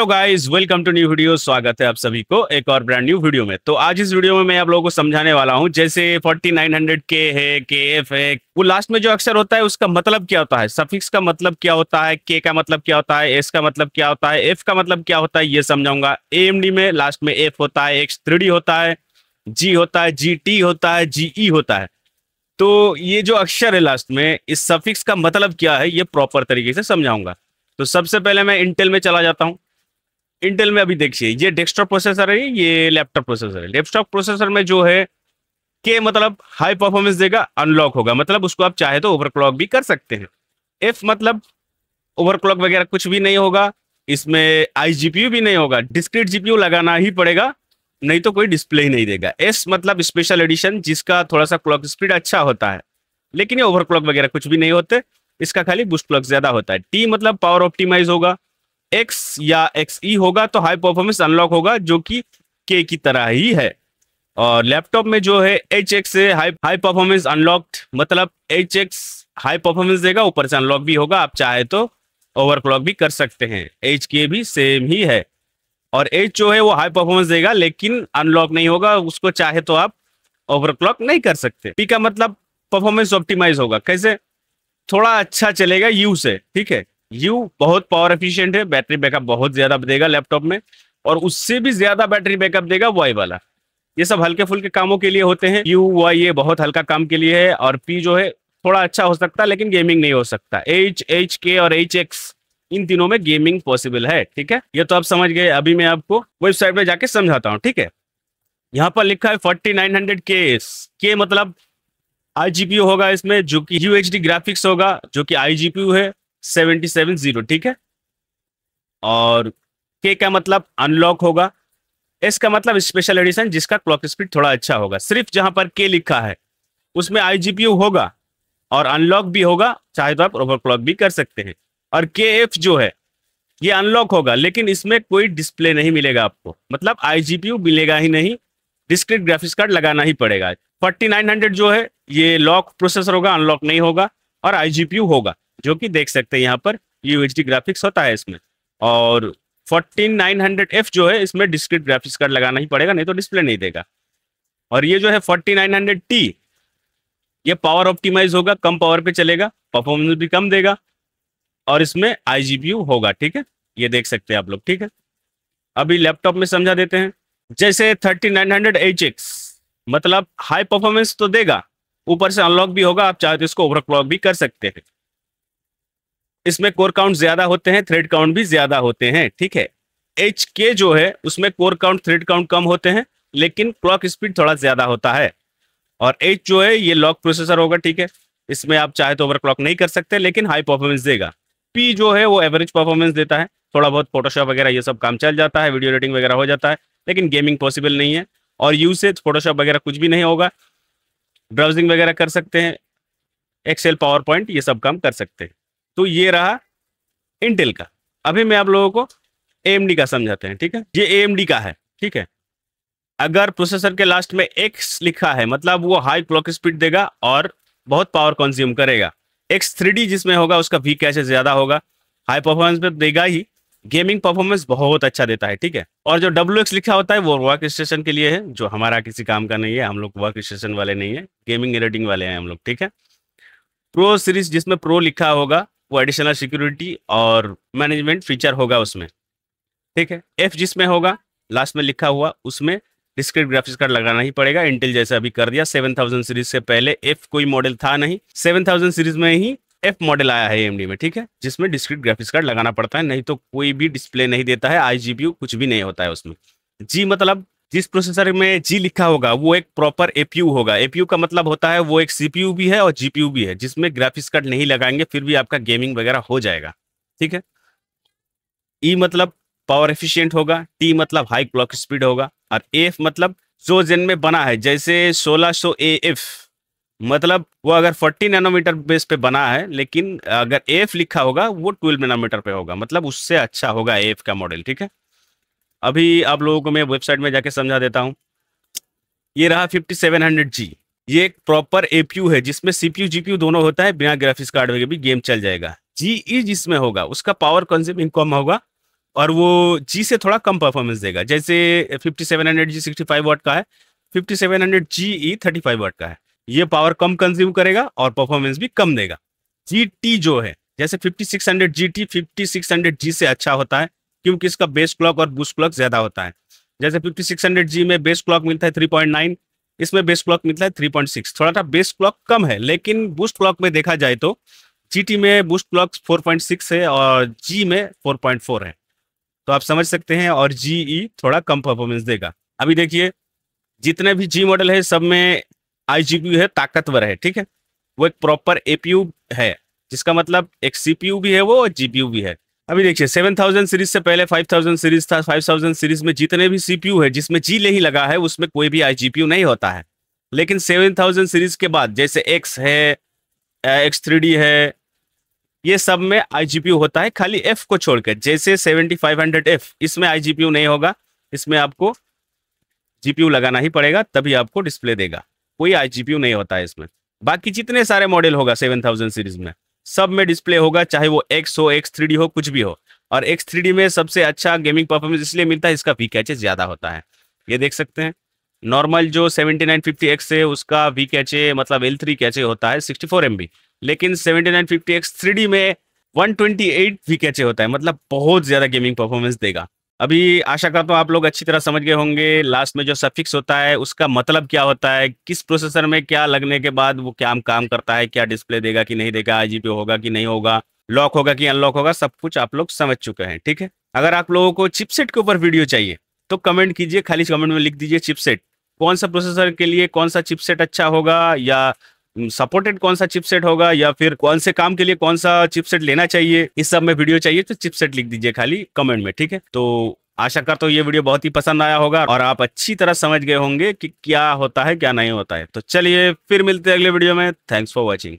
hello guys welcome to new video स्वागत है आप सभी को एक और ब्रांड न्यू वीडियो में तो आज इस वीडियो में मैं आप लोगों को समझाने वाला हूं जैसे 4900 के है के एफ है वो लास्ट में जो अक्षर होता है उसका मतलब क्या होता है सफिक्स का मतलब क्या होता है के का मतलब क्या होता है एस का मतलब क्या होता है एफ का मतलब क्या होता है ये समझाऊंगा ए में लास्ट में एफ होता है एक्स थ्री होता है जी होता है जी टी होता है जी ई e होता है तो ये जो अक्षर है लास्ट में इस सफिक्स का मतलब क्या है ये प्रॉपर तरीके से समझाऊंगा तो सबसे पहले मैं इंटेल में चला जाता हूँ इंटेल में अभी देखिए ये डेस्कटॉप प्रोसेसर है ये लैपटॉप प्रोसेसर है लैपटॉप प्रोसेसर में जो है के मतलब हाई परफॉर्मेंस देगा अनलॉक होगा मतलब उसको आप चाहे तो ओवरक्लॉक भी कर सकते हैं एफ मतलब ओवरक्लॉक वगैरह कुछ भी नहीं होगा इसमें आई जीपीयू भी नहीं होगा डिस्क्रीट जीपीयू लगाना ही पड़ेगा नहीं तो कोई डिस्प्ले ही नहीं देगा एस मतलब स्पेशल एडिशन जिसका थोड़ा सा क्लॉक स्पीड अच्छा होता है लेकिन ये ओवरक्लॉक वगैरह कुछ भी नहीं होते इसका खाली बुस्ट क्लॉक ज्यादा होता है टी मतलब पावर ऑप्टिमाइज होगा एक्स या एक्स ई e होगा तो हाई परफॉर्मेंस अनलॉक होगा जो कि के की तरह ही है और लैपटॉप में जो है एच एक्स है हाई हाई परफॉर्मेंस अनलॉक्ड मतलब एच एक्स हाई परफॉर्मेंस देगा ऊपर से अनलॉक भी होगा आप चाहे तो ओवरक्लॉक भी कर सकते हैं एच के भी सेम ही है और एच जो है वो हाई परफॉर्मेंस देगा लेकिन अनलॉक नहीं होगा उसको चाहे तो आप ओवरक्लॉक नहीं कर सकते पी का मतलब परफॉर्मेंस ऑप्टिमाइज होगा कैसे थोड़ा अच्छा चलेगा यू से ठीक है यू बहुत पावर एफिशिएंट है बैटरी बैकअप बहुत ज्यादा देगा लैपटॉप में और उससे भी ज्यादा बैटरी बैकअप देगा वाई वाला ये सब हल्के फुल्के कामों के लिए होते हैं यू वाई ये बहुत हल्का काम के लिए है और पी जो है थोड़ा अच्छा हो सकता है लेकिन गेमिंग नहीं हो सकता एच एच के और एच एक्स इन तीनों में गेमिंग पॉसिबल है ठीक है ये तो आप समझ गए अभी मैं आपको वेबसाइट पर जाके समझाता हूँ ठीक है यहाँ पर लिखा है फोर्टी नाइन हंड्रेड के के मतलब आई होगा इसमें जो कि यू ग्राफिक्स होगा जो कि आई है सेवेंटी सेवन जीरो ठीक है और के का मतलब अनलॉक होगा एस का मतलब स्पेशल एडिशन जिसका क्लॉक स्पीड थोड़ा अच्छा होगा सिर्फ जहां पर के लिखा है उसमें आई होगा और अनलॉक भी होगा चाहे तो आप ओवर क्लॉक भी कर सकते हैं और के एफ जो है ये अनलॉक होगा लेकिन इसमें कोई डिस्प्ले नहीं मिलेगा आपको मतलब आई मिलेगा ही नहीं डिस्क्रिट ग्राफिक्स कार्ड लगाना ही पड़ेगा हंड्रेड जो है ये लॉक प्रोसेसर होगा अनलॉक नहीं होगा और आई होगा जो कि देख सकते हैं यहाँ पर यूएचडी ग्राफिक्स होता है इसमें और 14900F जो है इसमें डिस्क्रिट ग्राफिक्स कार्ड लगाना ही पड़ेगा नहीं तो डिस्प्ले नहीं देगा और ये जो है 4900T ये पावर ऑप्टिमाइज होगा कम पावर पे चलेगा परफॉर्मेंस भी कम देगा और इसमें आई होगा ठीक है ये देख सकते हैं आप लोग ठीक है अभी लैपटॉप में समझा देते हैं जैसे 3900HX मतलब हाई परफॉर्मेंस तो देगा ऊपर से अनलॉक भी होगा आप चाहे तो इसको ओवरक्लॉक भी कर सकते हैं इसमें कोर काउंट ज्यादा होते हैं थ्रेड काउंट भी ज्यादा होते हैं ठीक है एच के जो है उसमें कोर काउंट थ्रेड काउंट कम होते हैं लेकिन क्लॉक स्पीड थोड़ा ज्यादा होता है और एच जो है ये लॉक प्रोसेसर होगा ठीक है इसमें आप चाहे तो ओवर क्लॉक नहीं कर सकते लेकिन हाई परफॉर्मेंस देगा पी जो है वो एवरेज परफॉर्मेंस देता है थोड़ा बहुत फोटोशॉप वगैरह ये सब काम चल जाता है वीडियो एडिटिंग वगैरह हो जाता है लेकिन गेमिंग पॉसिबल नहीं है और यूसेज फोटोशॉप वगैरह कुछ भी नहीं होगा ब्राउजिंग वगैरह कर सकते हैं एक्सेल पावर पॉइंट ये सब काम कर सकते हैं तो ये रहा इंटेल का अभी मैं आप लोगों को एम का समझाते हैं ठीक है ये एम का है ठीक है अगर प्रोसेसर के लास्ट में एक्स लिखा है मतलब वो हाई क्लॉक स्पीड देगा और बहुत पावर कंज्यूम करेगा एक्स थ्री जिसमें होगा उसका वी कैसे ज़्यादा होगा हाई परफॉर्मेंस में देगा ही गेमिंग परफॉर्मेंस बहुत अच्छा देता है ठीक है और जो डब्ल्यू एक्स लिखा होता है वो वर्क स्टेशन के लिए है जो हमारा किसी काम का नहीं है हम लोग वर्क स्टेशन वाले नहीं है गेमिंग एडिटिंग वाले हैं हम लोग ठीक है प्रो सीरीज जिसमें प्रो लिखा होगा वो एडिशनल सिक्योरिटी और मैनेजमेंट फीचर होगा उसमें ठीक है एफ जिसमें होगा लास्ट में लिखा हुआ उसमें डिस्क्रिप्ट ग्राफिक्स कार्ड लगाना ही पड़ेगा इंटेल जैसे अभी कर दिया 7000 सीरीज से पहले एफ कोई मॉडल था नहीं 7000 सीरीज में ही एफ मॉडल आया है एमडी में ठीक है जिसमें डिस्क्रिप्ट ग्राफिक्स कार्ड लगाना पड़ता है नहीं तो कोई भी डिस्प्ले नहीं देता है आई कुछ भी नहीं होता है उसमें जी मतलब जिस प्रोसेसर में जी लिखा होगा वो एक प्रॉपर एपीयू होगा एपीयू का मतलब होता है वो एक सीपीयू भी है और जीपीयू भी है जिसमें ग्राफिक्स कार्ड नहीं लगाएंगे फिर भी आपका गेमिंग वगैरह हो जाएगा ठीक है ई e मतलब पावर एफिशिएंट होगा टी मतलब हाई क्लॉक स्पीड होगा और एफ मतलब जो जेन में बना है जैसे सोलह ए एफ मतलब वो अगर फोर्टी नैनोमीटर बेस पे बना है लेकिन अगर एफ लिखा होगा वो ट्वेल्व नैनोमीटर पे होगा मतलब उससे अच्छा होगा एफ का मॉडल ठीक है अभी आप लोगों को मैं वेबसाइट में जाके समझा देता हूँ ये रहा फिफ्टी सेवन हंड्रेड जी ये एक प्रॉपर एपीयू है जिसमें सीपीयू जीपीयू दोनों होता है बिना ग्राफिक्स कार्ड में भी गेम चल जाएगा जी ई e जिसमें होगा उसका पावर कंज्यूमिंग कम होगा और वो जी से थोड़ा कम परफॉर्मेंस देगा जैसे fifty seven hundred G sixty five watt का है fifty seven hundred G E thirty five watt का है ये पावर कम कंज्यूम करेगा और परफॉर्मेंस भी कम देगा जी टी जो है जैसे fifty six hundred G T fifty six hundred G से अच्छा होता है क्योंकि इसका बेस क्लॉक और बूस्ट क्लॉक ज्यादा होता है जैसे फिफ्टी सिक्स हंड्रेड जी में बेस क्लॉक मिलता है थ्री पॉइंट नाइन इसमें बेस क्लॉक मिलता है थ्री पॉइंट सिक्स थोड़ा सा बेस क्लॉक कम है लेकिन बूस्ट क्लॉक में देखा जाए तो जी में boost clock four point six है और जी में फोर पॉइंट फोर है तो आप समझ सकते हैं और जी ई e थोड़ा कम परफॉर्मेंस देगा अभी देखिए जितने भी जी मॉडल है सब में आई जी पी है ताकतवर है ठीक है वो एक प्रॉपर एपीयू है जिसका मतलब एक सीपीयू भी है वो और जीपीयू भी है अभी देखिए 7000 सीरीज से पहले 5000 सीरीज था 5000 सीरीज में जितने भी सीपीयू है जिसमें जी नहीं लगा है उसमें कोई भी आईजीपीयू नहीं होता है लेकिन 7000 सीरीज के बाद जैसे एक्स है एक्स थ्री है ये सब में आईजीपीयू होता है खाली एफ को छोड़कर जैसे हंड्रेड एफ इसमें आईजीपीयू नहीं होगा इसमें आपको जीपीयू लगाना ही पड़ेगा तभी आपको डिस्प्ले देगा कोई आईजीपीयू नहीं होता है इसमें बाकी जितने सारे मॉडल होगा थाउजेंड सीरीज में सब में डिस्प्ले होगा चाहे वो एक्स हो एक्स थ्री हो कुछ भी हो और एक्स थ्री में सबसे अच्छा गेमिंग परफॉर्मेंस इसलिए मिलता है इसका वी कैचे ज़्यादा होता है ये देख सकते हैं नॉर्मल जो 7950X है उसका वी कैचे मतलब एल थ्री कैचे होता है 64 बी लेकिन 7950X 3D में 128 वी कैचे होता है मतलब बहुत ज़्यादा गेमिंग परफॉर्मेंस देगा अभी आशा करता हूँ आप लोग अच्छी तरह समझ गए होंगे लास्ट में जो सफिक्स होता है उसका मतलब क्या होता है किस प्रोसेसर में क्या लगने के बाद वो क्या काम करता है क्या डिस्प्ले देगा कि नहीं देगा आई होगा कि नहीं होगा लॉक होगा कि अनलॉक होगा सब कुछ आप लोग समझ चुके हैं ठीक है अगर आप लोगों को चिपसेट के ऊपर वीडियो चाहिए तो कमेंट कीजिए खाली कमेंट में लिख दीजिए चिपसेट कौन सा प्रोसेसर के लिए कौन सा चिपसेट अच्छा होगा या सपोर्टेड कौन सा चिपसेट होगा या फिर कौन से काम के लिए कौन सा चिपसेट लेना चाहिए इस सब में वीडियो चाहिए तो चिपसेट लिख दीजिए खाली कमेंट में ठीक है तो आशा करता हूँ ये वीडियो बहुत ही पसंद आया होगा और आप अच्छी तरह समझ गए होंगे कि क्या होता है क्या नहीं होता है तो चलिए फिर मिलते हैं अगले वीडियो में थैंक्स फॉर वॉचिंग